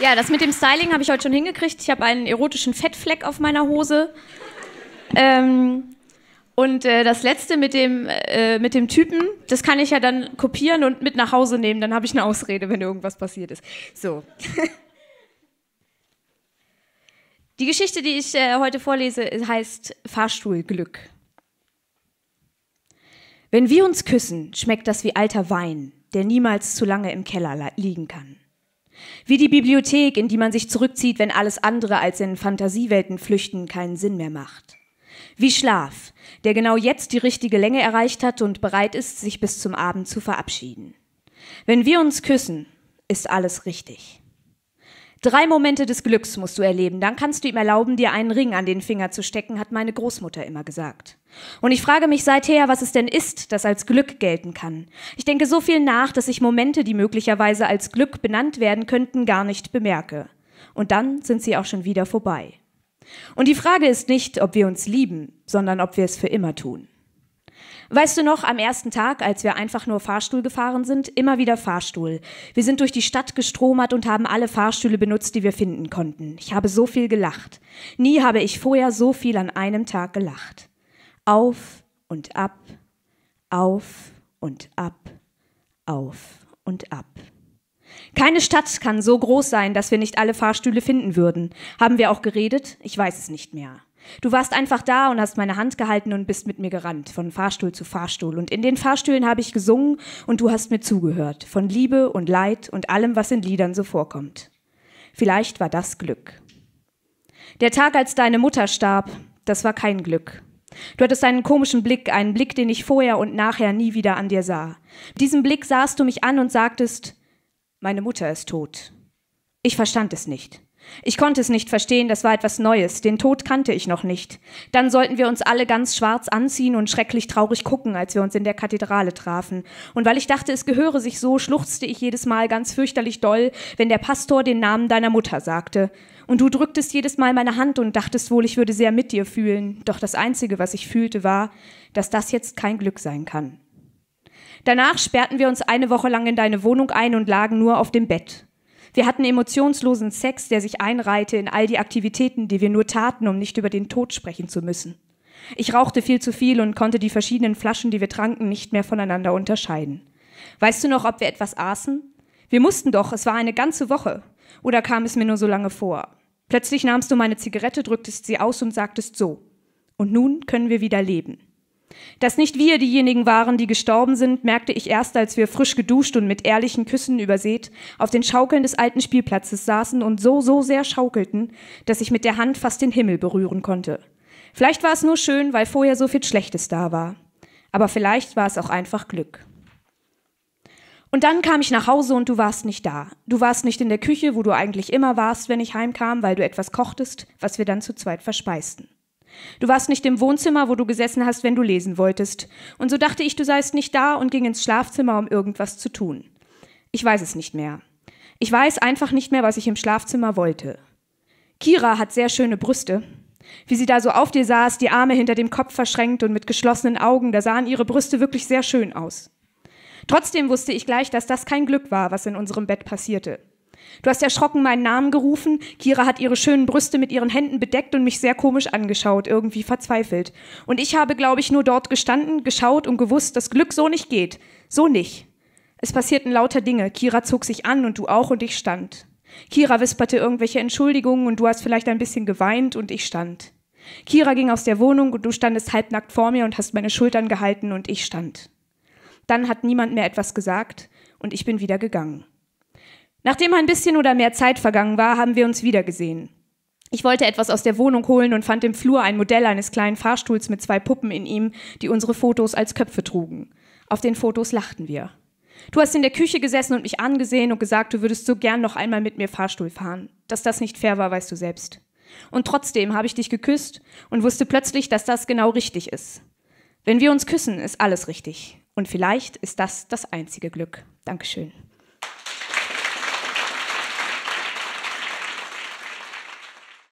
Ja, das mit dem Styling habe ich heute schon hingekriegt. Ich habe einen erotischen Fettfleck auf meiner Hose. Ähm, und äh, das letzte mit dem, äh, mit dem Typen, das kann ich ja dann kopieren und mit nach Hause nehmen. Dann habe ich eine Ausrede, wenn irgendwas passiert ist. So. Die Geschichte, die ich äh, heute vorlese, heißt Fahrstuhlglück. Wenn wir uns küssen, schmeckt das wie alter Wein, der niemals zu lange im Keller liegen kann. Wie die Bibliothek, in die man sich zurückzieht, wenn alles andere als in Fantasiewelten flüchten keinen Sinn mehr macht. Wie Schlaf, der genau jetzt die richtige Länge erreicht hat und bereit ist, sich bis zum Abend zu verabschieden. Wenn wir uns küssen, ist alles richtig. Drei Momente des Glücks musst du erleben, dann kannst du ihm erlauben, dir einen Ring an den Finger zu stecken, hat meine Großmutter immer gesagt. Und ich frage mich seither, was es denn ist, das als Glück gelten kann. Ich denke so viel nach, dass ich Momente, die möglicherweise als Glück benannt werden könnten, gar nicht bemerke. Und dann sind sie auch schon wieder vorbei. Und die Frage ist nicht, ob wir uns lieben, sondern ob wir es für immer tun. Weißt du noch, am ersten Tag, als wir einfach nur Fahrstuhl gefahren sind, immer wieder Fahrstuhl. Wir sind durch die Stadt gestromert und haben alle Fahrstühle benutzt, die wir finden konnten. Ich habe so viel gelacht. Nie habe ich vorher so viel an einem Tag gelacht. Auf und ab, auf und ab, auf und ab. Keine Stadt kann so groß sein, dass wir nicht alle Fahrstühle finden würden. Haben wir auch geredet? Ich weiß es nicht mehr. Du warst einfach da und hast meine Hand gehalten und bist mit mir gerannt, von Fahrstuhl zu Fahrstuhl. Und in den Fahrstühlen habe ich gesungen und du hast mir zugehört, von Liebe und Leid und allem, was in Liedern so vorkommt. Vielleicht war das Glück. Der Tag, als deine Mutter starb, das war kein Glück. Du hattest einen komischen Blick, einen Blick, den ich vorher und nachher nie wieder an dir sah. Mit diesem Blick sahst du mich an und sagtest, meine Mutter ist tot. Ich verstand es nicht. Ich konnte es nicht verstehen, das war etwas Neues, den Tod kannte ich noch nicht. Dann sollten wir uns alle ganz schwarz anziehen und schrecklich traurig gucken, als wir uns in der Kathedrale trafen. Und weil ich dachte, es gehöre sich so, schluchzte ich jedes Mal ganz fürchterlich doll, wenn der Pastor den Namen deiner Mutter sagte. Und du drücktest jedes Mal meine Hand und dachtest wohl, ich würde sehr mit dir fühlen. Doch das Einzige, was ich fühlte, war, dass das jetzt kein Glück sein kann. Danach sperrten wir uns eine Woche lang in deine Wohnung ein und lagen nur auf dem Bett. Wir hatten emotionslosen Sex, der sich einreihte in all die Aktivitäten, die wir nur taten, um nicht über den Tod sprechen zu müssen. Ich rauchte viel zu viel und konnte die verschiedenen Flaschen, die wir tranken, nicht mehr voneinander unterscheiden. Weißt du noch, ob wir etwas aßen? Wir mussten doch, es war eine ganze Woche. Oder kam es mir nur so lange vor? Plötzlich nahmst du meine Zigarette, drücktest sie aus und sagtest so. Und nun können wir wieder leben. Dass nicht wir diejenigen waren, die gestorben sind, merkte ich erst, als wir frisch geduscht und mit ehrlichen Küssen übersät auf den Schaukeln des alten Spielplatzes saßen und so, so sehr schaukelten, dass ich mit der Hand fast den Himmel berühren konnte. Vielleicht war es nur schön, weil vorher so viel Schlechtes da war. Aber vielleicht war es auch einfach Glück. Und dann kam ich nach Hause und du warst nicht da. Du warst nicht in der Küche, wo du eigentlich immer warst, wenn ich heimkam, weil du etwas kochtest, was wir dann zu zweit verspeisten. Du warst nicht im Wohnzimmer, wo du gesessen hast, wenn du lesen wolltest. Und so dachte ich, du seist nicht da und ging ins Schlafzimmer, um irgendwas zu tun. Ich weiß es nicht mehr. Ich weiß einfach nicht mehr, was ich im Schlafzimmer wollte. Kira hat sehr schöne Brüste. Wie sie da so auf dir saß, die Arme hinter dem Kopf verschränkt und mit geschlossenen Augen, da sahen ihre Brüste wirklich sehr schön aus. Trotzdem wusste ich gleich, dass das kein Glück war, was in unserem Bett passierte. Du hast erschrocken meinen Namen gerufen, Kira hat ihre schönen Brüste mit ihren Händen bedeckt und mich sehr komisch angeschaut, irgendwie verzweifelt. Und ich habe, glaube ich, nur dort gestanden, geschaut und gewusst, dass Glück so nicht geht. So nicht. Es passierten lauter Dinge. Kira zog sich an und du auch und ich stand. Kira wisperte irgendwelche Entschuldigungen und du hast vielleicht ein bisschen geweint und ich stand. Kira ging aus der Wohnung und du standest halbnackt vor mir und hast meine Schultern gehalten und ich stand. Dann hat niemand mehr etwas gesagt und ich bin wieder gegangen. Nachdem ein bisschen oder mehr Zeit vergangen war, haben wir uns wiedergesehen. Ich wollte etwas aus der Wohnung holen und fand im Flur ein Modell eines kleinen Fahrstuhls mit zwei Puppen in ihm, die unsere Fotos als Köpfe trugen. Auf den Fotos lachten wir. Du hast in der Küche gesessen und mich angesehen und gesagt, du würdest so gern noch einmal mit mir Fahrstuhl fahren. Dass das nicht fair war, weißt du selbst. Und trotzdem habe ich dich geküsst und wusste plötzlich, dass das genau richtig ist. Wenn wir uns küssen, ist alles richtig. Und vielleicht ist das das einzige Glück. Dankeschön.